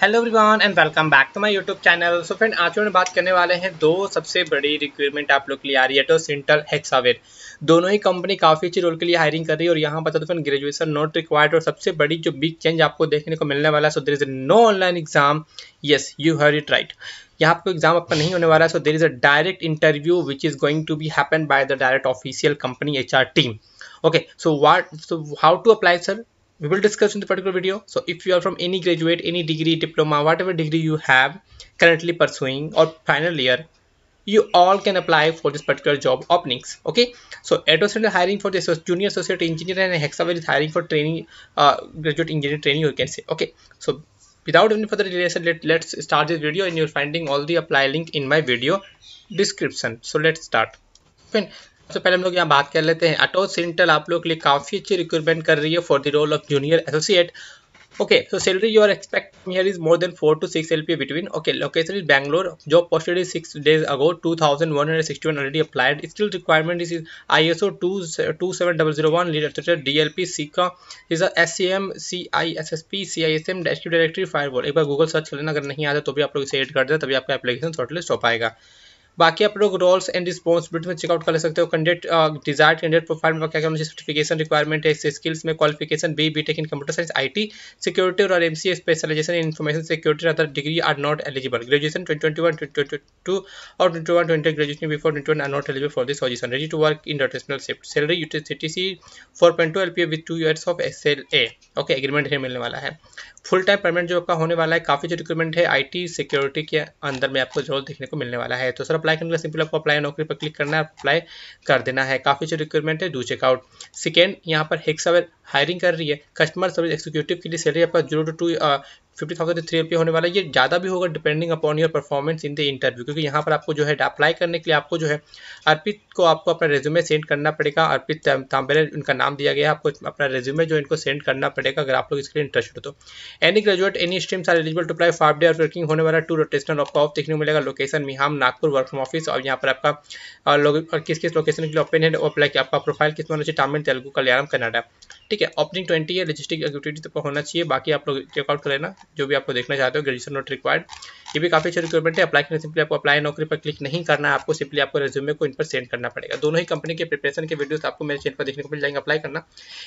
hello everyone and welcome back to my YouTube channel so friend आज हम बात करने वाले हैं दो सबसे बड़ी रिक्वायरमेंट आप लोग के लिए आ रही है तो सेंट्रल हेक्सावेर दोनों ही कंपनी काफ़ी अच्छी रोल के लिए हायरिंग कर रही है और यहाँ पर तो फ्रेंड ग्रेजुएशन नॉट रिक्वायर्ड और सबसे बड़ी जो बिग चेंज आपको देखने को मिलने वाला है so there is no online exam yes you have it right यहाँ पर एग्जाम आपका नहीं होने वाला है so there is a direct interview which is going to be happen by the direct official company H team okay so what so how to apply sir we will discuss in the particular video so if you are from any graduate any degree diploma whatever degree you have currently pursuing or final year you all can apply for this particular job openings okay so Atos Center hiring for this junior associate engineer and Hexaware is hiring for training uh, graduate engineer training you can say okay so without any further delay let, let's start this video and you're finding all the apply link in my video description so let's start fine सबसे पहले हम लोग यहाँ बात कर लेते हैं अटो सेंटर आप लोग के लिए काफी अच्छी रिक्रूटमेंट कर रही है for the role of junior associate okay so salary you are expect here is more than four to six L P between okay location is Bangalore job posted is six days ago two thousand one hundred sixty one already applied still requirement is I S O two two seven double zero one D L P C का is S C M C I S S P C I S M डेस्टिव directory fire board एक बार Google search कर लेना अगर नहीं आता तो भी आप लोग इसे एड कर दे तभी आपका एप्लीकेशन शॉर्टलिस्ट हो पाएगा बाकी आप लोग रोल्स एंड रिस्पॉन्सिबिलिटी में चेकआउट कर सकते हो कैंडिडेट डिजायर कैंडिडेट प्रोफाइल में क्या क्या सर्टिफिकेशन रिक्वायरमेंट है स्किल्स में qualification B B tech in computer science I security और M C specialization information security other degree are not eligible graduation twenty one twenty two और twenty twenty graduation before twenty are not eligible for this position ready to work in rotational shift salary UT C four point two L P with two years of S L A okay agreement है मिलने वाला है full time permanent job का होने वाला है काफ़ी जो रिक्रूटमेंट है आईटी सिक्योरिटी के अंदर में आपको जरूर देखने को मिलने वाला है तो सर अप्लाई करने का सिंपल आपको अप्लाई नौकरी पर क्लिक करना है अप्लाई कर देना है काफ़ी जो रिक्रूटमेंट है डू चेकआउट सेकेंड यहाँ पर हेक्सावेल हायरिंग कर रही है कस्टमर सर्विस एक्जीक्यूटिव के लिए सैलरी आपका zero two two fifty thousand three रुपये होने वाला है ये ज़्यादा भी होगा depending upon your performance in the interview क्योंकि यहाँ पर आपको जो है अप्लाई करने के लिए आपको जो है अर्पित को आपको अपना रेज्यूमे सेंड करना पड़ेगा अर्पित तांबेले उनका नाम दिया गया है आपको अपना रेज्यूमे जो इनको सेंड करना पड़ेगा अगर आप लोग इसके लिए इंटरेस्टेड हो तो any graduate any stream are eligible to apply five day working होने वाला टू रोटेशनल ऑफ ऑफ देखने को मिलेगा location Mihan Nagpur work from office और यहाँ पर आपका किस किस लोकेशन के लिए ओपन है आपका प्रोफाइल किस होना चाहिए तमिल तेलुगु कल्याण कनाडा ठीक है ओपनिंग ट्वेंटी है रजिस्ट्रिक एक्टिविटी तो होना चाहिए बाकी आप लोग चेकआउट कर लेना जो भी आपको देखना चाहते हो ग्रेजुएशन नॉट रिक्वायर्ड ये भी काफ़ी अच्छी रिक्वायरमेंट है अप्लाई करने सिंपली आपको अप्लाई नौकरी पर क्लिक नहीं करना है आपको सिंपली आपको रेज्यूमे को इन पर सेंड करना पड़ेगा दोनों ही कंपनी के प्रिपरेशन के वीडियोस आपको मेरे चैनल पर देखने को मिल जाएंगे अप्लाई करना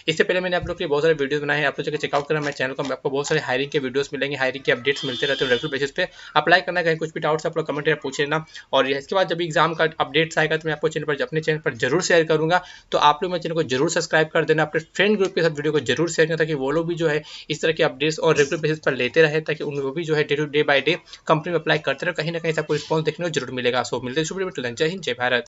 इससे पहले मैंने आप लोग के बहुत सारे वीडियो बनाए आप लोग चेकआउट करना मेरे चैनल को आपको बहुत सारे हायरिंग के वीडियो मिलेंगे हायरिंग के अपडेट्स मिलते रहते हैं रेगुलर बेसिस पर अप्लाई करना कहीं कुछ भी डाउट्स आप लोग कमेंट में पूछ लेना और इसके बाद जब एग्जाम का अपडेट्स आएगा तो मैं आपको चैनल पर अपने चैनल पर जरूर शेयर करूंगा तो आप लोग मेरे चैनल को जरूर सब्सक्राइब कर देना अपने फ्रेंड ग्रुप के साथ वीडियो को जरूर शेयर करना ताकि वो लोग भी जो है इस तरह के अपडेट्स और रेगुलर बेसिस पर लेते रहे ताकि उनको भी जो है day to day by day company में अप्लाई करते रहो कहीं ना कहीं आपको रिस्पॉन्स देखने को जरूर मिलेगा सो मिलते हैं जय हिंद जय भारत